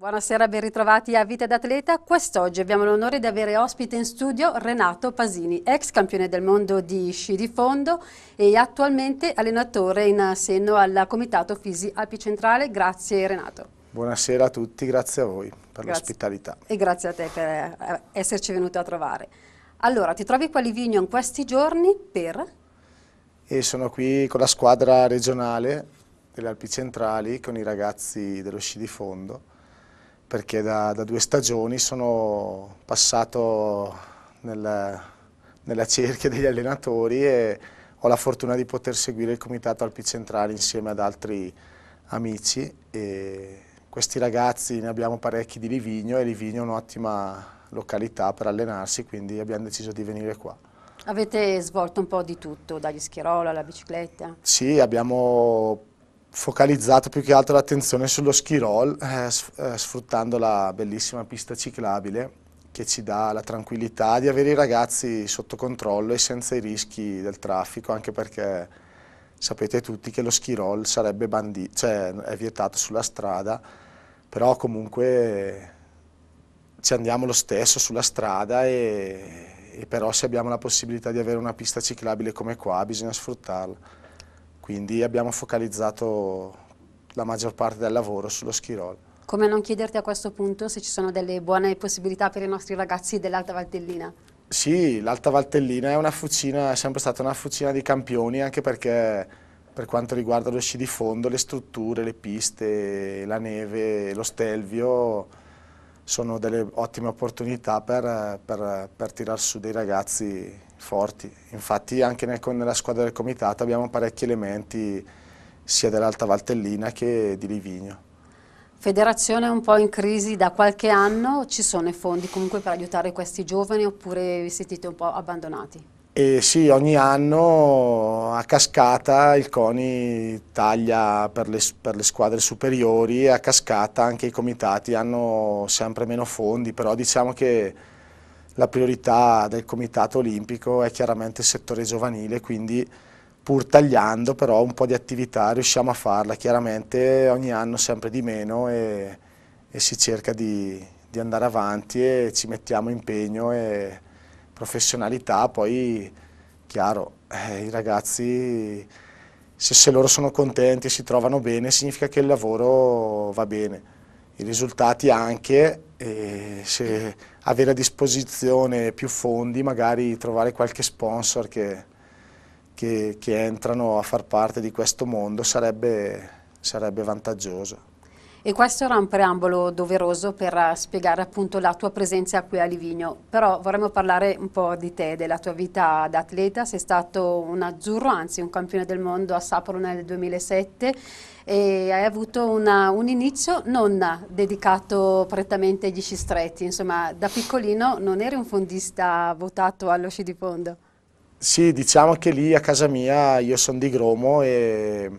Buonasera, ben ritrovati a Vita d'Atleta. Quest'oggi abbiamo l'onore di avere ospite in studio Renato Pasini, ex campione del mondo di sci di fondo e attualmente allenatore in senno al Comitato Fisi Alpicentrale. Grazie Renato. Buonasera a tutti, grazie a voi per l'ospitalità. E grazie a te per eh, esserci venuto a trovare. Allora, ti trovi qua a Livigno in questi giorni per... E sono qui con la squadra regionale delle Alpi Centrali, con i ragazzi dello sci di fondo perché da, da due stagioni sono passato nel, nella cerchia degli allenatori e ho la fortuna di poter seguire il comitato alpicentrale insieme ad altri amici e questi ragazzi ne abbiamo parecchi di Livigno e Livigno è un'ottima località per allenarsi quindi abbiamo deciso di venire qua. Avete svolto un po' di tutto, dagli schierola alla bicicletta? Sì, abbiamo focalizzato più che altro l'attenzione sullo ski roll, eh, eh, sfruttando la bellissima pista ciclabile che ci dà la tranquillità di avere i ragazzi sotto controllo e senza i rischi del traffico, anche perché sapete tutti che lo ski roll sarebbe bandito, cioè è vietato sulla strada, però comunque ci andiamo lo stesso sulla strada e, e però se abbiamo la possibilità di avere una pista ciclabile come qua bisogna sfruttarla. Quindi abbiamo focalizzato la maggior parte del lavoro sullo schirol. Come non chiederti a questo punto se ci sono delle buone possibilità per i nostri ragazzi dell'Alta Valtellina? Sì, l'Alta Valtellina è, fucina, è sempre stata una fucina di campioni, anche perché per quanto riguarda lo sci di fondo, le strutture, le piste, la neve, lo stelvio, sono delle ottime opportunità per, per, per tirar su dei ragazzi forti. Infatti anche nel, nella squadra del comitato abbiamo parecchi elementi sia dell'Alta Valtellina che di Livigno. Federazione è un po' in crisi da qualche anno, ci sono i fondi comunque per aiutare questi giovani oppure vi sentite un po' abbandonati? E sì, ogni anno a cascata il CONI taglia per le, per le, squadre superiori e a cascata anche i comitati hanno sempre meno fondi, però diciamo che la priorità del Comitato Olimpico è chiaramente il settore giovanile, quindi pur tagliando però un po' di attività riusciamo a farla, chiaramente ogni anno sempre di meno e, e si cerca di, di, andare avanti e ci mettiamo impegno e professionalità, poi chiaro eh, i ragazzi se, se loro sono contenti e si trovano bene significa che il lavoro va bene, i risultati anche e se avere a disposizione più fondi, magari trovare qualche sponsor che, che, che entrano a far parte di questo mondo sarebbe, sarebbe vantaggioso. E questo era un preambolo doveroso per eh, spiegare appunto la tua presenza qui a Livigno, però vorremmo parlare un po' di te, della tua vita da atleta, sei stato un azzurro, anzi un campione del mondo a Sapporo nel 2007, e hai avuto una, un inizio non dedicato prettamente agli sci stretti, insomma da piccolino non eri un fondista votato allo sci di fondo. Sì, diciamo che lì a casa mia io sono di Gromo e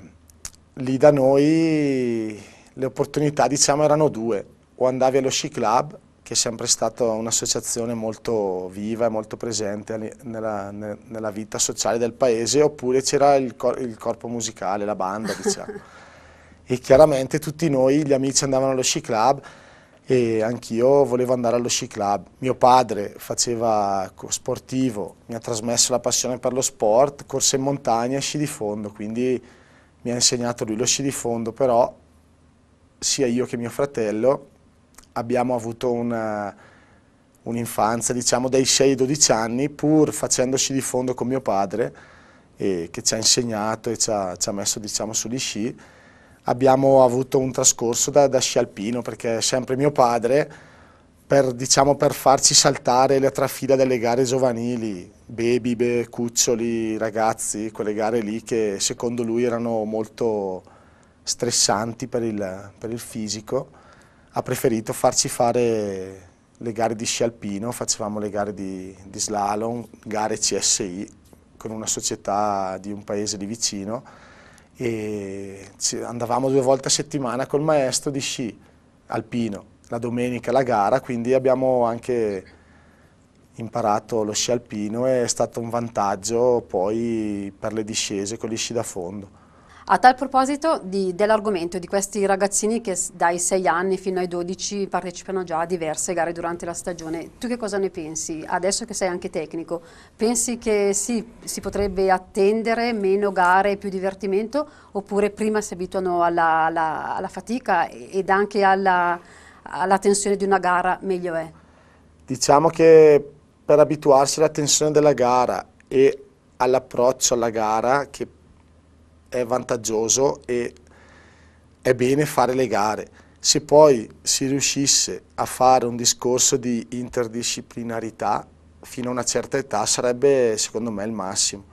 lì da noi le opportunità diciamo erano due, o andavi allo sci club che è sempre stata un'associazione molto viva e molto presente nella, nella, vita sociale del paese, oppure c'era il, cor il, corpo musicale, la banda, diciamo. e chiaramente tutti noi, gli amici andavano allo sci club e anch'io volevo andare allo sci club. Mio padre faceva sportivo, mi ha trasmesso la passione per lo sport, corse in montagna e sci di fondo, quindi mi ha insegnato lui lo sci di fondo, però sia io che mio fratello abbiamo avuto un'infanzia, un diciamo, dai 6 ai 12 anni, pur facendoci di fondo con mio padre, eh, che ci ha insegnato e ci ha, ci ha messo, diciamo, sugli sci, abbiamo avuto un trascorso da, da sci alpino perché sempre mio padre per, diciamo, per farci saltare la trafila delle gare giovanili, Bebibe, Cuccioli, ragazzi, quelle gare lì che secondo lui erano molto stressanti per il, per il fisico, ha preferito farci fare le gare di sci alpino, facevamo le gare di, di slalom, gare CSI con una società di un paese lì vicino e andavamo due volte a settimana col maestro di sci alpino, la domenica la gara, quindi abbiamo anche imparato lo sci alpino e è stato un vantaggio poi per le discese con gli sci da fondo. A tal proposito dell'argomento di questi ragazzini che dai 6 anni fino ai 12 partecipano già a diverse gare durante la stagione, tu che cosa ne pensi? Adesso che sei anche tecnico, pensi che sì, si potrebbe attendere meno gare e più divertimento oppure prima si abituano alla, alla, alla fatica ed anche alla, alla tensione di una gara meglio è? Diciamo che per abituarsi alla tensione della gara e all'approccio alla gara che è vantaggioso e è bene fare le gare. Se poi si riuscisse a fare un discorso di interdisciplinarità fino a una certa età sarebbe secondo me il massimo,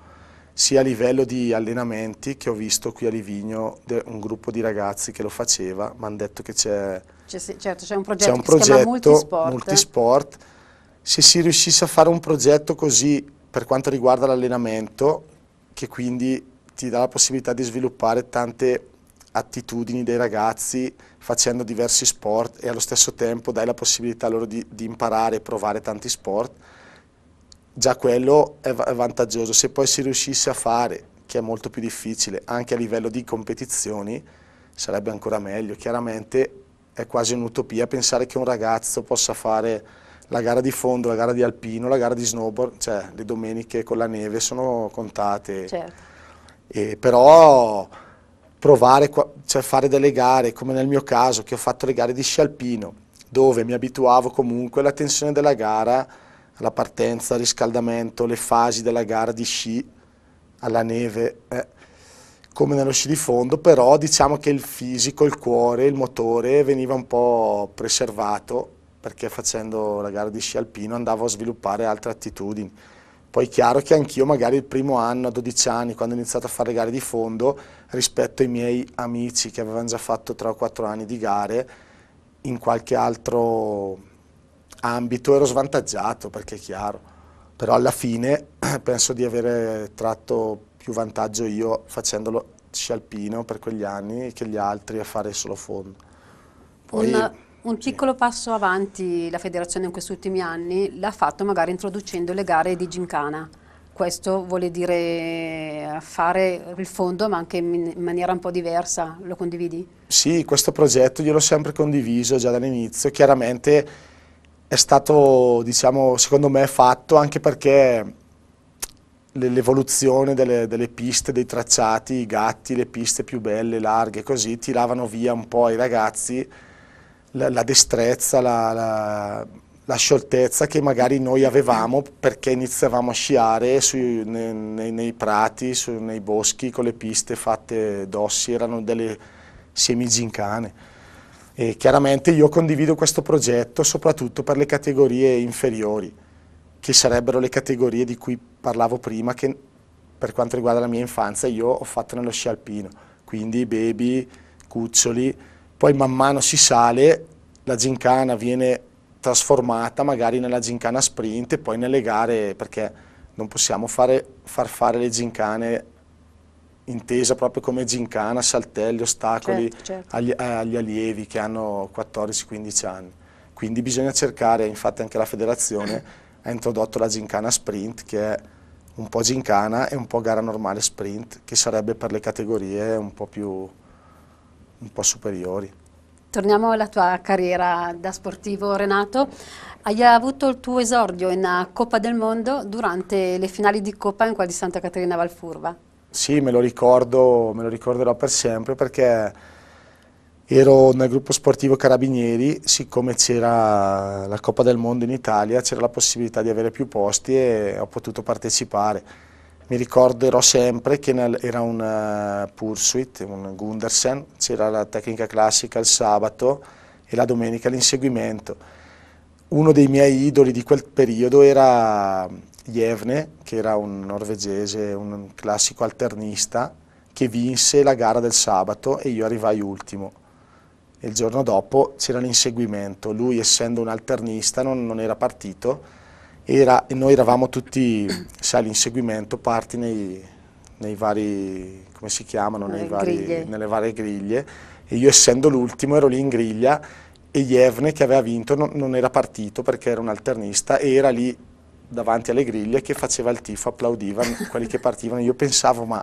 sia a livello di allenamenti che ho visto qui a Livigno un gruppo di ragazzi che lo faceva, mi hanno detto che c'è certo, un progetto, un progetto multisport. multisport. Se si riuscisse a fare un progetto così per quanto riguarda l'allenamento, che quindi ti dà la possibilità di sviluppare tante attitudini dei ragazzi facendo diversi sport e allo stesso tempo dai la possibilità loro di, di imparare e provare tanti sport, già quello è, vantaggioso. Se poi si riuscisse a fare, che è molto più difficile, anche a livello di competizioni, sarebbe ancora meglio. Chiaramente è quasi un'utopia pensare che un ragazzo possa fare la gara di fondo, la gara di alpino, la gara di snowboard, cioè le domeniche con la neve sono contate. Certo eh, però provare, cioè fare delle gare, come nel mio caso, che ho fatto le gare di sci alpino, dove mi abituavo comunque alla tensione della gara, alla partenza, al riscaldamento, le fasi della gara di sci, alla neve, eh, come nello sci di fondo, però diciamo che il fisico, il cuore, il motore veniva un po' preservato, perché facendo la gara di sci alpino andavo a sviluppare altre attitudini. Poi è chiaro che anch'io magari il primo anno, a 12 anni, quando ho iniziato a fare gare di fondo, rispetto ai miei amici che avevano già fatto 3 o 4 anni di gare, in qualche altro ambito ero svantaggiato, perché è chiaro. Però alla fine penso di avere tratto più vantaggio io facendolo sci alpino per quegli anni che gli altri a fare solo fondo. Poi, Una un piccolo passo avanti la federazione in questi ultimi anni l'ha fatto magari introducendo le gare di gincana. Questo vuole dire fare il fondo ma anche in maniera un po' diversa, lo condividi? Sì, questo progetto io l'ho sempre condiviso già dall'inizio, chiaramente è stato diciamo, secondo me fatto anche perché l'evoluzione delle, delle, piste, dei tracciati, i gatti, le piste più belle, larghe, così tiravano via un po' i ragazzi la, la destrezza, la, la, la, scioltezza che magari noi avevamo perché iniziavamo a sciare sui, nei, nei, nei, prati, su, nei boschi con le piste fatte d'ossi, erano delle semigincane. E chiaramente io condivido questo progetto soprattutto per le categorie inferiori, che sarebbero le categorie di cui parlavo prima, che per quanto riguarda la mia infanzia io ho fatto nello sci alpino, quindi baby, cuccioli, poi man mano si sale, la gincana viene trasformata magari nella gincana sprint e poi nelle gare, perché non possiamo fare, far fare le gincane intesa proprio come gincana, saltelli, ostacoli certo, certo. Agli, eh, agli, allievi che hanno 14-15 anni. Quindi bisogna cercare, infatti anche la federazione ha introdotto la gincana sprint che è un po' gincana e un po' gara normale sprint che sarebbe per le categorie un po' più un po' superiori. Torniamo alla tua carriera da sportivo Renato, hai avuto il tuo esordio in eh, Coppa del Mondo durante le finali di Coppa in quella di Santa Caterina Valfurva. Sì, me lo ricordo, me lo ricorderò per sempre perché ero nel gruppo sportivo Carabinieri, siccome c'era la Coppa del Mondo in Italia c'era la possibilità di avere più posti e ho potuto partecipare mi ricorderò sempre che nel, era un eh, Pursuit, un Gundersen, c'era la tecnica classica il sabato e la domenica l'inseguimento. Uno dei miei idoli di quel periodo era Jevne, che era un norvegese, un classico alternista, che vinse la gara del sabato e io arrivai ultimo. E il giorno dopo c'era l'inseguimento, lui essendo un alternista non, non era partito, era, noi eravamo tutti, sai, l'inseguimento parti nei, nei, vari, come si chiamano, vari, nelle varie griglie e io essendo l'ultimo ero lì in griglia e Jevne che aveva vinto non, non era partito perché era un alternista e era lì davanti alle griglie che faceva il tifo, applaudiva quelli che partivano, io pensavo ma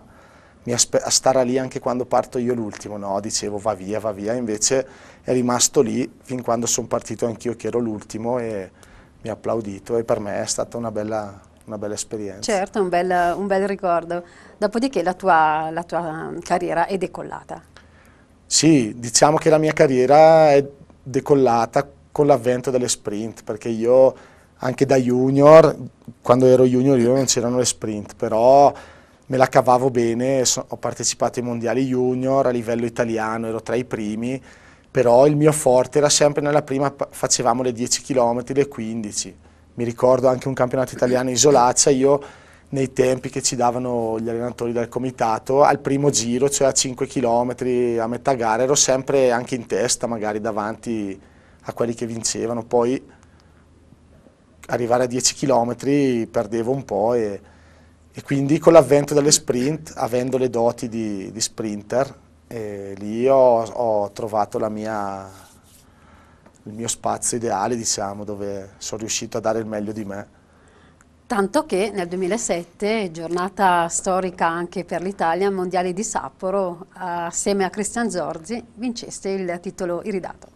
mi stare lì anche quando parto io l'ultimo, no, dicevo va via, va via, invece è rimasto lì fin quando sono partito anch'io che ero l'ultimo e mi ha applaudito e per me è stata una bella, una bella esperienza. Certo, un bel, un bel ricordo. Dopodiché la tua, la tua, carriera è decollata. Sì, diciamo che la mia carriera è decollata con l'avvento delle sprint, perché io anche da junior, quando ero junior io non c'erano le sprint, però me la cavavo bene, so, ho partecipato ai mondiali junior a livello italiano, ero tra i primi, però il mio forte era sempre nella prima, facevamo le 10 km, le 15. Mi ricordo anche un campionato italiano isolaccia, io nei tempi che ci davano gli allenatori del comitato, al primo giro, cioè a 5 km, a metà gara, ero sempre anche in testa, magari davanti a quelli che vincevano. Poi arrivare a 10 km perdevo un po' e, e quindi con l'avvento delle sprint, avendo le doti di, di sprinter, e lì ho, ho trovato mia, il mio spazio ideale, diciamo, dove sono riuscito a dare il meglio di me. Tanto che nel 2007, giornata storica anche per l'Italia, Mondiale di Sapporo, assieme a Cristian Zorzi, vinceste il titolo iridato.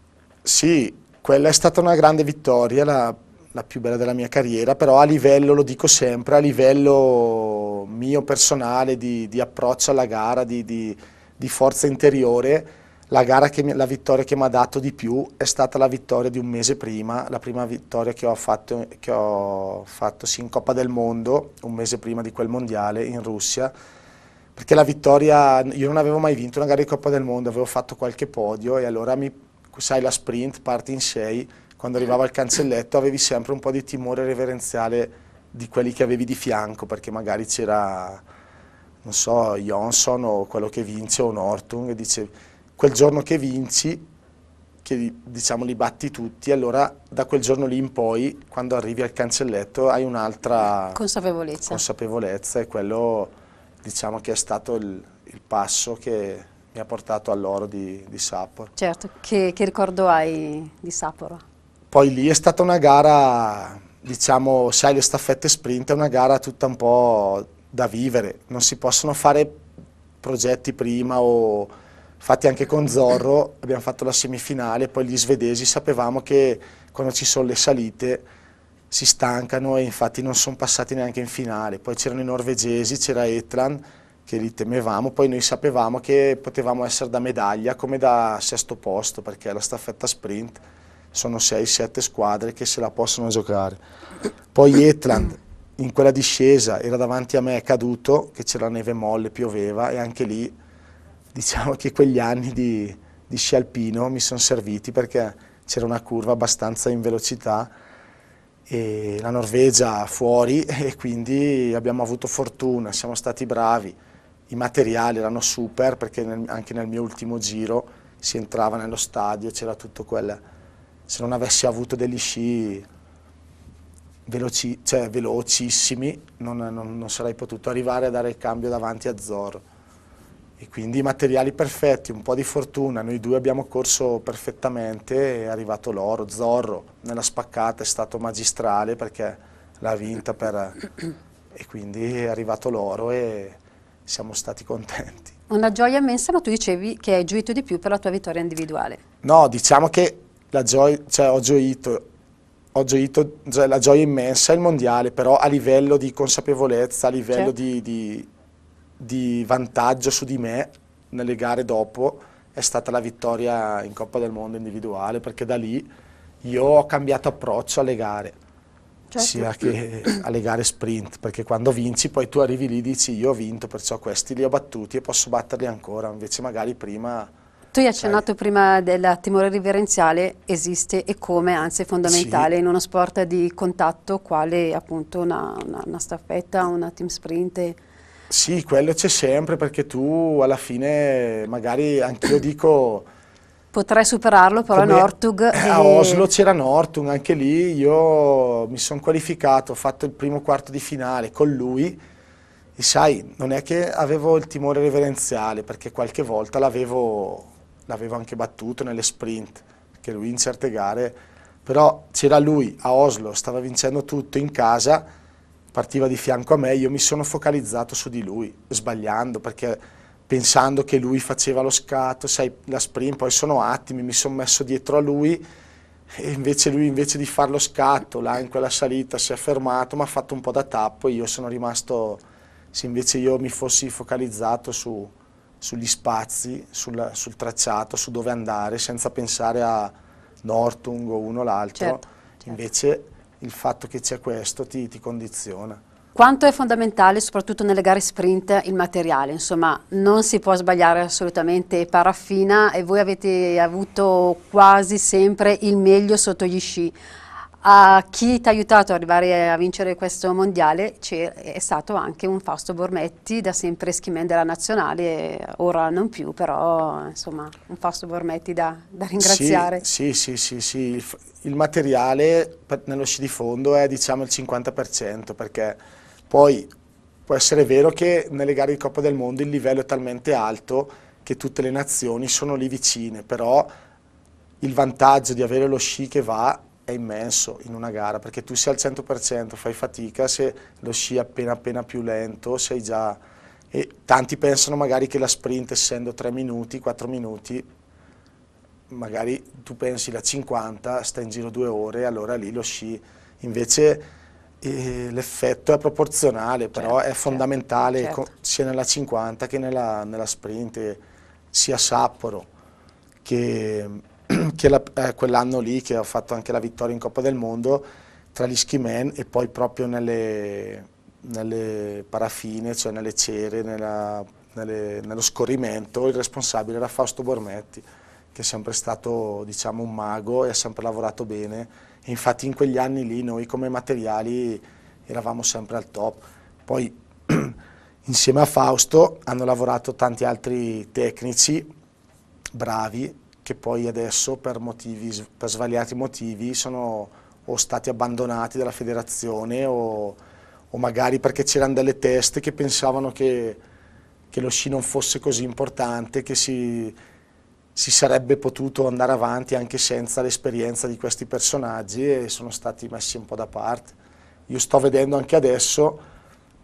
Sì, quella è stata una grande vittoria, la, la più bella della mia carriera, però a livello, lo dico sempre, a livello mio personale di, di approccio alla gara, di, di di forza interiore, la, mi, la vittoria che mi ha dato di più è stata la vittoria di un mese prima, la prima vittoria che ho fatto, che ho fatto sì, in Coppa del Mondo, un mese prima di quel mondiale in Russia, perché la vittoria, io non avevo mai vinto una gara di Coppa del Mondo, avevo fatto qualche podio e allora mi, sai la sprint, parti in 6, quando arrivavo al cancelletto avevi sempre un po' di timore reverenziale di quelli che avevi di fianco, perché magari c'era non so, Johnson o quello che vince o Norton, e dice quel giorno che vinci, che diciamo li batti tutti, allora da quel giorno lì in poi, quando arrivi al cancelletto, hai un'altra consapevolezza. consapevolezza e quello diciamo che è stato il, il passo che mi ha portato all'oro di, di, Sapporo. Certo, che, che ricordo hai di Sapporo? Poi lì è stata una gara, diciamo, sai le staffette sprint, è una gara tutta un po' da vivere, non si possono fare progetti prima o fatti anche con Zorro, abbiamo fatto la semifinale, poi gli svedesi sapevamo che quando ci sono le salite si stancano e infatti non sono passati neanche in finale, poi c'erano i norvegesi, c'era Etlan che li temevamo, poi noi sapevamo che potevamo essere da medaglia come da sesto posto perché la staffetta sprint sono 6-7 squadre che se la possono giocare. Poi Etland in quella discesa era davanti a me caduto, che c'era neve molle, pioveva e anche lì diciamo che quegli anni di, di sci alpino mi sono serviti perché c'era una curva abbastanza in velocità e la Norvegia fuori e quindi abbiamo avuto fortuna, siamo stati bravi, i materiali erano super perché nel, anche nel mio ultimo giro si entrava nello stadio, c'era tutto quel... se non avessi avuto degli sci veloci, cioè velocissimi, non, non, non, sarei potuto arrivare a dare il cambio davanti a Zorro E quindi materiali perfetti, un po' di fortuna, noi due abbiamo corso perfettamente, è arrivato l'oro. Zorro nella spaccata è stato magistrale perché l'ha vinta per... e quindi è arrivato l'oro e siamo stati contenti. Una gioia immensa, ma tu dicevi che hai gioito di più per la tua vittoria individuale. No, diciamo che la gioia, cioè, ho gioito ho gioito cioè, la gioia immensa, il mondiale, però a livello di consapevolezza, a livello di, di, di vantaggio su di me nelle gare dopo, è stata la vittoria in Coppa del Mondo individuale, perché da lì io ho cambiato approccio alle gare. Certo. sia che alle gare sprint, perché quando vinci poi tu arrivi lì e dici io ho vinto, perciò questi li ho battuti e posso batterli ancora, invece magari prima tu hai accennato prima del timore riverenziale, esiste e come, anzi è fondamentale sì. in uno sport di contatto quale appunto una, una, una staffetta, una team sprint. Sì, quello c'è sempre perché tu alla fine magari anch'io dico... Potrei superarlo però a Nortug. E... A Oslo c'era Nortug, anche lì io mi sono qualificato, ho fatto il primo quarto di finale con lui e sai, non è che avevo il timore reverenziale perché qualche volta l'avevo l'avevo anche battuto nelle sprint, che lui in certe gare, però c'era lui a Oslo, stava vincendo tutto in casa, partiva di fianco a me, io mi sono focalizzato su di lui, sbagliando, perché pensando che lui faceva lo scatto, sai, la sprint, poi sono attimi, mi sono messo dietro a lui e invece lui invece di fare lo scatto là in quella salita si è fermato ma ha fatto un po' da tappo e io sono rimasto se invece io mi fossi focalizzato su, sugli spazi, sul, sul, tracciato, su dove andare, senza pensare a Nortung o uno o l'altro. Certo, certo. Invece il fatto che c'è questo ti, ti condiziona. Quanto è fondamentale, soprattutto nelle gare sprint, il materiale? Insomma, non si può sbagliare assolutamente paraffina e voi avete avuto quasi sempre il meglio sotto gli sci. A chi ti ha aiutato ad arrivare a vincere questo mondiale è stato anche un Fausto Bormetti, da sempre schimmen della nazionale, ora non più, però insomma un Fausto Bormetti da, da ringraziare. Sì, sì, sì, sì, sì. Il, il, materiale per, nello sci di fondo è diciamo il 50% perché poi può essere vero che nelle gare di Coppa del Mondo il livello è talmente alto che tutte le nazioni sono lì vicine, però il vantaggio di avere lo sci che va è immenso in una gara perché tu sei al 100%, fai fatica, se lo sci appena appena più lento sei già... E tanti pensano magari che la sprint essendo 3 minuti, 4 minuti, magari tu pensi la 50, stai in giro 2 ore, allora lì lo sci. Invece eh, l'effetto è proporzionale, certo, però certo, è fondamentale certo. sia nella 50 che nella, nella sprint, sia Sapporo che che la, eh, quell'anno lì che ho fatto anche la vittoria in Coppa del Mondo tra gli ski man e poi proprio nelle, nelle parafine, cioè nelle cere, nella, nelle, nello scorrimento, il responsabile era Fausto Bormetti, che è sempre stato diciamo, un mago e ha sempre lavorato bene. E infatti in quegli anni lì noi come materiali eravamo sempre al top. Poi insieme a Fausto hanno lavorato tanti altri tecnici bravi che poi adesso per, motivi, per svariati motivi sono o stati abbandonati dalla federazione o, o magari perché c'erano delle teste che pensavano che, che, lo sci non fosse così importante, che si, si sarebbe potuto andare avanti anche senza l'esperienza di questi personaggi e sono stati messi un po' da parte. Io sto vedendo anche adesso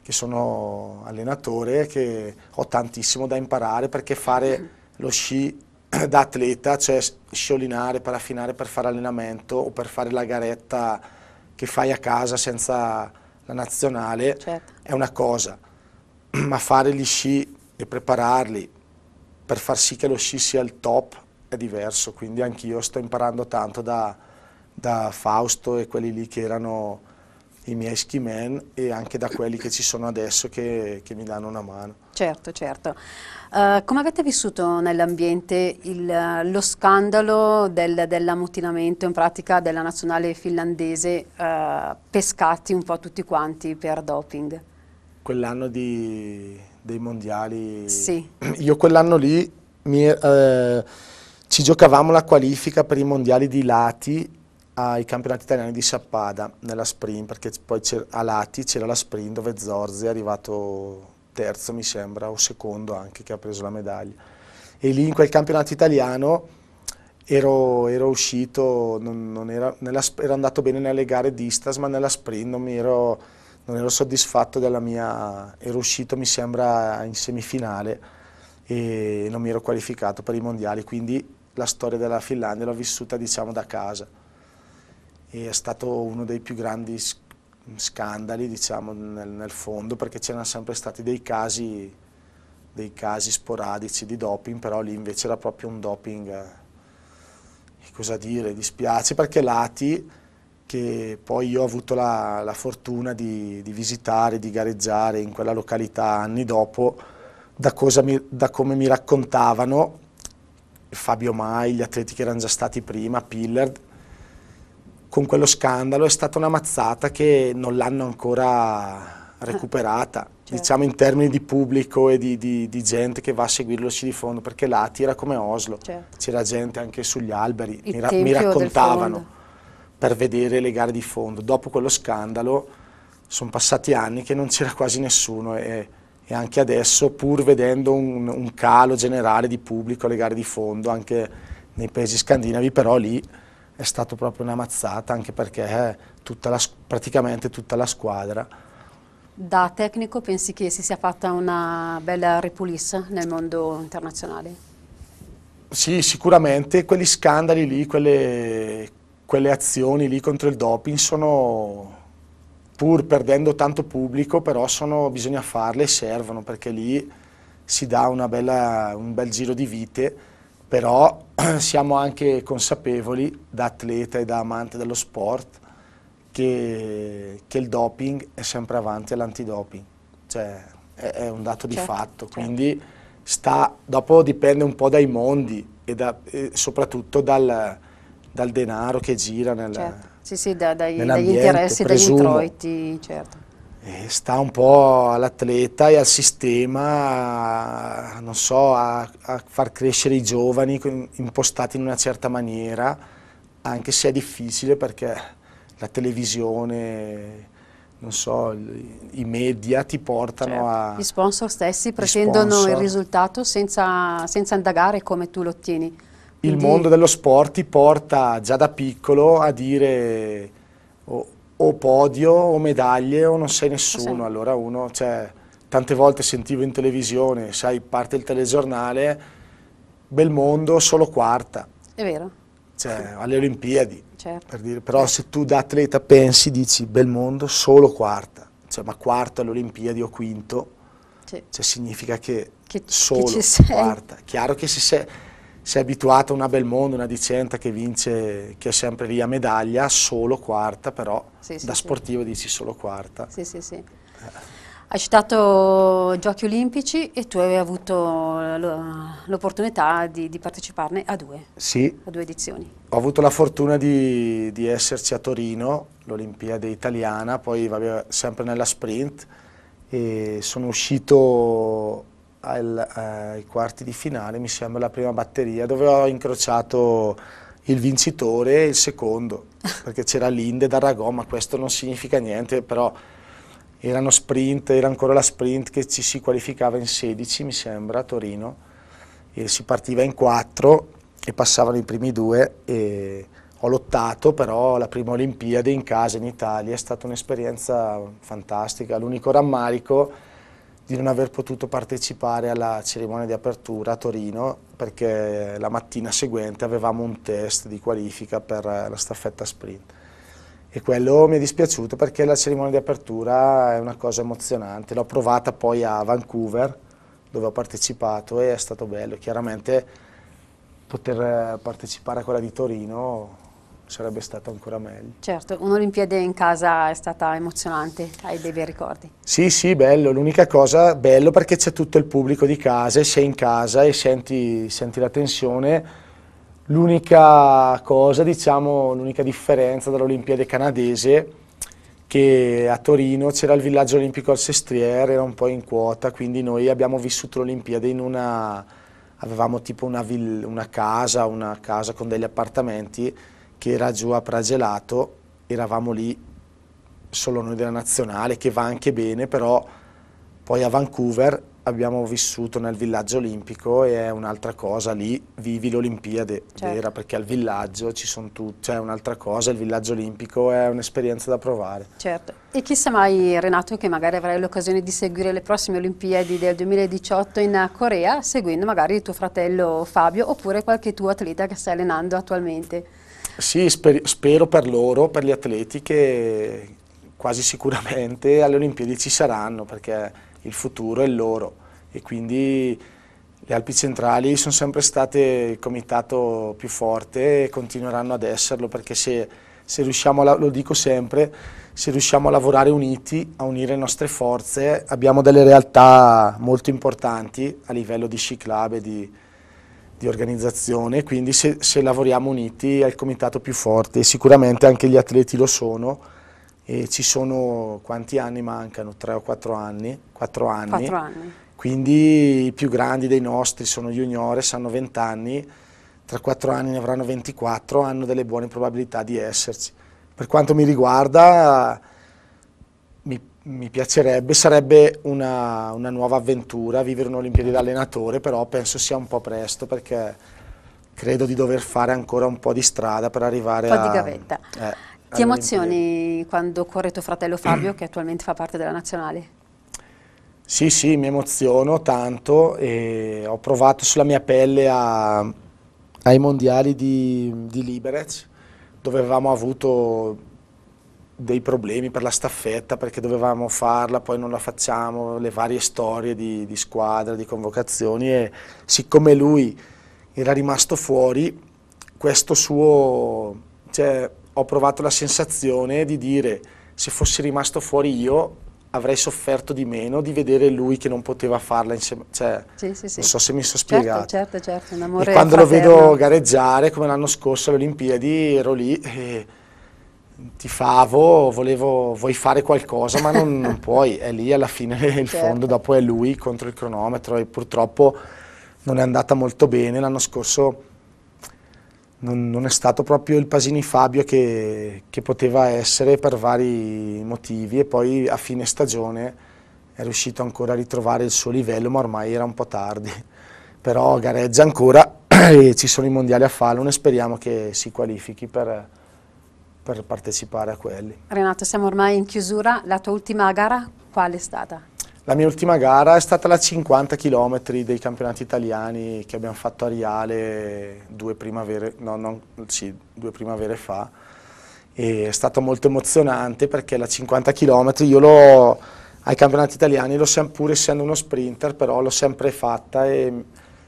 che sono allenatore, che ho tantissimo da imparare perché fare lo sci da atleta, cioè sciolinare, paraffinare per fare allenamento o per fare la garetta che fai a casa senza la nazionale, certo. è una cosa, ma fare gli sci e prepararli per far sì che lo sci sia il top è diverso, quindi anch'io sto imparando tanto da, da Fausto e quelli lì che erano i miei ski skimen e anche da quelli che ci sono adesso che, che mi danno una mano. Certo, certo. Uh, come avete vissuto nell'ambiente eh, lo scandalo del, dell'ammutinamento in pratica della nazionale finlandese uh, pescati un po' tutti quanti per doping? Quell'anno dei mondiali... Sì. Io quell'anno lì mi, uh, ci giocavamo la qualifica per i mondiali di Lati ai campionati italiani di Sappada nella sprint, perché poi a Lati c'era la sprint dove Zorzi è arrivato terzo mi sembra, o secondo anche, che ha preso la medaglia. E lì in quel campionato italiano ero, ero uscito, non, non era, nella, ero andato bene nelle gare distas, ma nella sprint non ero, non ero soddisfatto della mia... ero uscito mi sembra in semifinale e non mi ero qualificato per i mondiali, quindi la storia della Finlandia l'ho vissuta diciamo da casa è stato uno dei più grandi scandali diciamo, nel, nel fondo perché c'erano sempre stati dei casi, dei casi sporadici di doping, però lì invece era proprio un doping, eh, cosa dire, dispiace perché Lati che poi io ho avuto la, la fortuna di, di, visitare, di gareggiare in quella località anni dopo, da, mi, da come mi raccontavano Fabio Mai, gli atleti che erano già stati prima, Pillard, con quello scandalo è stata una mazzata che non l'hanno ancora recuperata, ah, certo. diciamo in termini di pubblico e di, di, di, gente che va a seguirlo ci di fondo, perché là tira come Oslo, certo. c'era gente anche sugli alberi, mi, ra mi, raccontavano per vedere le gare di fondo. Dopo quello scandalo sono passati anni che non c'era quasi nessuno e, e, anche adesso pur vedendo un, un calo generale di pubblico alle gare di fondo, anche nei paesi scandinavi, però lì è stato proprio una mazzata anche perché eh, tutta la, praticamente tutta la squadra da tecnico pensi che si sia fatta una bella ripulissa nel mondo internazionale? Sì, sicuramente quegli scandali lì, quelle, quelle azioni lì contro il doping sono, pur perdendo tanto pubblico, però sono, bisogna farle e servono perché lì si dà bella, un bel giro di vite, però eh, siamo anche consapevoli, da atleta e da amante dello sport, che, che il doping è sempre avanti all'antidoping. Cioè, è, è, un dato certo, di fatto, certo. quindi sta, dopo dipende un po' dai mondi e, da, e soprattutto dal, dal, denaro che gira nel, certo. sì, sì, da, dai, dagli interessi, presumo. dagli introiti, certo. Eh, sta un po' all'atleta e al sistema, non so, a, a far crescere i giovani impostati in una certa maniera, anche se è difficile perché la televisione non so, i media ti portano certo. a... Gli sponsor stessi pretendono sponsor. il risultato senza, senza, indagare come tu lo ottieni. Quindi... Il mondo dello sport ti porta già da piccolo a dire oh, o podio o medaglie o non sei nessuno, sì. allora uno, cioè, tante volte sentivo in televisione, sai, parte il telegiornale, bel mondo, solo quarta. È vero. Cioè, alle Olimpiadi, certo. per dire. però se tu da atleta pensi, dici, bel mondo, solo quarta, cioè, ma quarta alle Olimpiadi o quinto, sì. cioè, significa che, che solo che quarta. Chiaro che se sei si è abituata a una Belmondo, una Dicenta che vince, che è sempre lì a medaglia, solo quarta però, sì, sì, da sportivo dici solo quarta. Sì, sì, sì. Hai citato i giochi olimpici e tu hai avuto l'opportunità di, di, parteciparne a due, sì. a due edizioni. Ho avuto la fortuna di, di esserci a Torino, l'Olimpiade italiana, poi vabbè, sempre nella sprint e sono uscito al, eh, ai quarti di finale, mi sembra la prima batteria, dove ho incrociato il vincitore e il secondo, perché c'era Linde da Ragò, ma questo non significa niente, però erano sprint, era ancora la sprint che ci si qualificava in 16, mi sembra, a Torino, e si partiva in 4 e passavano i primi due e ho lottato, però la prima Olimpiade in casa in Italia è stata un'esperienza fantastica, l'unico rammarico è di non aver potuto partecipare alla cerimonia di apertura a Torino perché la mattina seguente avevamo un test di qualifica per la staffetta sprint e quello mi è dispiaciuto perché la cerimonia di apertura è una cosa emozionante, l'ho provata poi a Vancouver dove ho partecipato e è stato bello, chiaramente poter eh, partecipare a quella di Torino sarebbe stato ancora meglio. Certo, un'Olimpiade in casa è stata emozionante, hai dei bei ricordi. Sì, sì, bello, l'unica cosa, bello perché c'è tutto il pubblico di casa e sei in casa e senti, senti la tensione. L'unica cosa, diciamo, l'unica differenza dall'Olimpiade canadese che a Torino c'era il villaggio olimpico al Sestriere, era un po' in quota, quindi noi abbiamo vissuto l'Olimpiade in una... avevamo tipo una, una casa, una casa con degli appartamenti che era giù a Pragelato, eravamo lì solo noi della nazionale, che va anche bene, però poi a Vancouver abbiamo vissuto nel villaggio olimpico e è un'altra cosa, lì vivi l'Olimpiade certo. vera, perché al villaggio ci sono tutti, cioè è un'altra cosa, il villaggio olimpico è un'esperienza da provare. Certo, e chissà mai Renato che magari avrai l'occasione di seguire le prossime Olimpiadi del 2018 in Corea, seguendo magari il tuo fratello Fabio oppure qualche tuo atleta che stai allenando attualmente. Sì, sper spero per loro, per gli atleti che quasi sicuramente alle Olimpiadi ci saranno perché il futuro è loro e quindi le Alpi Centrali sono sempre state il comitato più forte e continueranno ad esserlo perché se, se riusciamo, a, lo dico sempre, se riusciamo a lavorare uniti, a unire le nostre forze, abbiamo delle realtà molto importanti a livello di sci club e di, di organizzazione, quindi se, se lavoriamo uniti è il comitato più forte, sicuramente anche gli atleti lo sono, e ci sono quanti anni mancano? Tre o quattro anni? Quattro anni. Quattro anni. Quindi i più grandi dei nostri sono juniores, hanno 20 anni, tra quattro anni ne avranno 24, hanno delle buone probabilità di esserci. Per quanto mi riguarda mi piacerebbe, sarebbe una, una nuova avventura vivere un'Olimpiade da allenatore, però penso sia un po' presto perché credo di dover fare ancora un po' di strada per arrivare a... Un po' di gavetta. Eh, Ti emozioni quando corre tuo fratello Fabio, che attualmente fa parte della nazionale? Sì, sì, mi emoziono tanto e ho provato sulla mia pelle a, ai mondiali di, di Liberec, dove avevamo avuto dei problemi per la staffetta perché dovevamo farla, poi non la facciamo, le varie storie di, di squadra, di convocazioni e siccome lui era rimasto fuori, questo suo, cioè, ho provato la sensazione di dire se fossi rimasto fuori io avrei sofferto di meno di vedere lui che non poteva farla insieme. Cioè, sì, sì, sì. Non so se mi sono certo, spiegato. Certo, certo, certo. e quando fraterno. lo vedo gareggiare, come l'anno scorso alle Olimpiadi, ero lì e ti favo, volevo, vuoi fare qualcosa ma non, non puoi, è lì alla fine il certo. fondo, dopo è lui contro il cronometro e purtroppo non è andata molto bene, l'anno scorso non, non, è stato proprio il Pasini Fabio che, che poteva essere per vari motivi e poi a fine stagione è riuscito ancora a ritrovare il suo livello ma ormai era un po' tardi, però gareggia ancora e ci sono i mondiali a Fallon e speriamo che si qualifichi per per partecipare a quelli. Renato, siamo ormai in chiusura, la tua ultima gara quale è stata? La mia ultima gara è stata la 50 km dei campionati italiani che abbiamo fatto a Riale due primavere, no, non, sì, due primavere fa e è stato molto emozionante perché la 50 km io l'ho ai campionati italiani, pur essendo uno sprinter, però l'ho sempre fatta e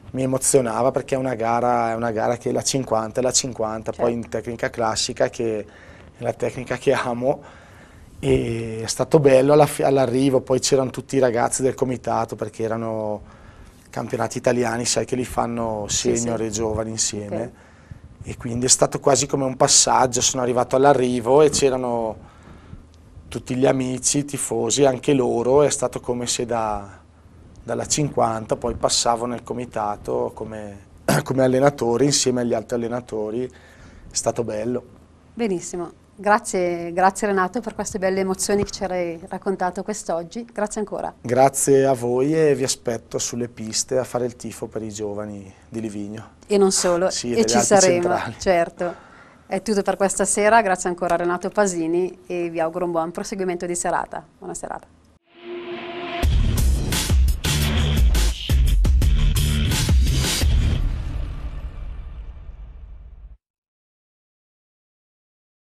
mi emozionava perché è una gara, è una gara che la 50 è la 50, certo. poi in certo. tecnica classica che è la tecnica che amo, e è stato bello all'arrivo, poi c'erano tutti i ragazzi del comitato perché erano campionati italiani, sai che li fanno senior sì, sì. e giovani insieme. Okay e quindi è stato quasi come un passaggio, sono arrivato all'arrivo e c'erano tutti gli amici, i tifosi, anche loro, è stato come se da, dalla 50 poi passavo nel comitato come, come allenatore insieme agli altri allenatori, è stato bello. Benissimo, Grazie, grazie, Renato per queste belle emozioni che ci hai raccontato quest'oggi, grazie ancora. Grazie a voi e vi aspetto sulle piste a fare il tifo per i giovani di Livigno. E non solo, sì, e ci saremo, centrali. certo. È tutto per questa sera, grazie ancora a Renato Pasini e vi auguro un buon proseguimento di serata. Buona serata.